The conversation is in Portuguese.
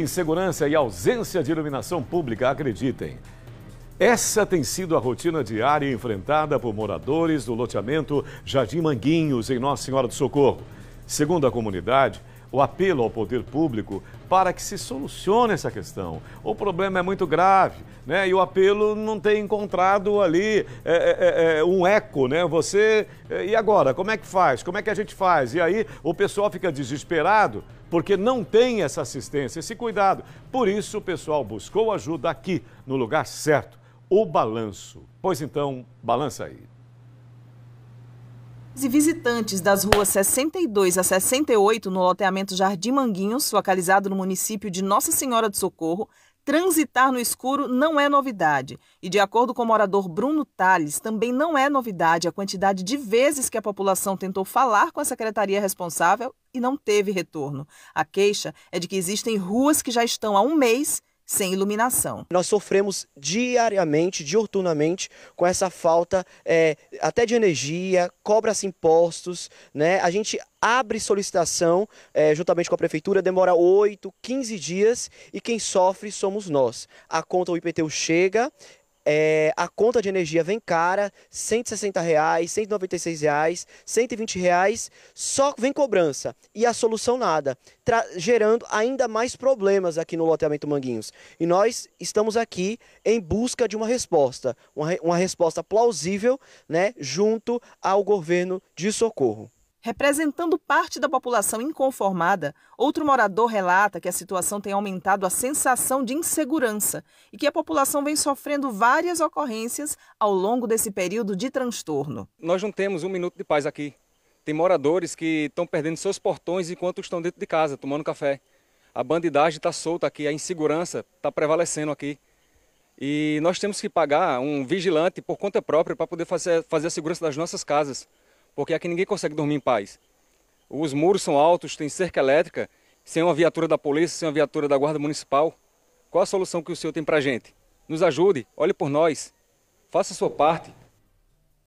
Insegurança e ausência de iluminação pública, acreditem. Essa tem sido a rotina diária enfrentada por moradores do loteamento Jardim Manguinhos, em Nossa Senhora do Socorro. Segundo a comunidade, o apelo ao poder público para que se solucione essa questão. O problema é muito grave, né? E o apelo não tem encontrado ali é, é, é, é um eco, né? Você é, e agora como é que faz? Como é que a gente faz? E aí o pessoal fica desesperado porque não tem essa assistência, esse cuidado. Por isso o pessoal buscou ajuda aqui no lugar certo, o balanço. Pois então, balança aí e visitantes das ruas 62 a 68, no loteamento Jardim Manguinhos, localizado no município de Nossa Senhora do Socorro, transitar no escuro não é novidade. E, de acordo com o morador Bruno Tales, também não é novidade a quantidade de vezes que a população tentou falar com a secretaria responsável e não teve retorno. A queixa é de que existem ruas que já estão há um mês sem iluminação. Nós sofremos diariamente, dioturnamente, com essa falta é, até de energia, cobra-se impostos, né? A gente abre solicitação é, juntamente com a prefeitura, demora 8, 15 dias e quem sofre somos nós. A conta do IPTU chega, é, a conta de energia vem cara, 160 reais, 196 reais, 120 reais, só vem cobrança e a solução nada, gerando ainda mais problemas aqui no loteamento Manguinhos. E nós estamos aqui em busca de uma resposta, uma, uma resposta plausível, né, junto ao governo de socorro. Representando parte da população inconformada, outro morador relata que a situação tem aumentado a sensação de insegurança e que a população vem sofrendo várias ocorrências ao longo desse período de transtorno. Nós não temos um minuto de paz aqui. Tem moradores que estão perdendo seus portões enquanto estão dentro de casa, tomando café. A bandidagem está solta aqui, a insegurança está prevalecendo aqui. E nós temos que pagar um vigilante por conta própria para poder fazer, fazer a segurança das nossas casas porque aqui ninguém consegue dormir em paz. Os muros são altos, tem cerca elétrica, sem uma viatura da polícia, sem uma viatura da guarda municipal. Qual a solução que o senhor tem para a gente? Nos ajude, olhe por nós, faça a sua parte.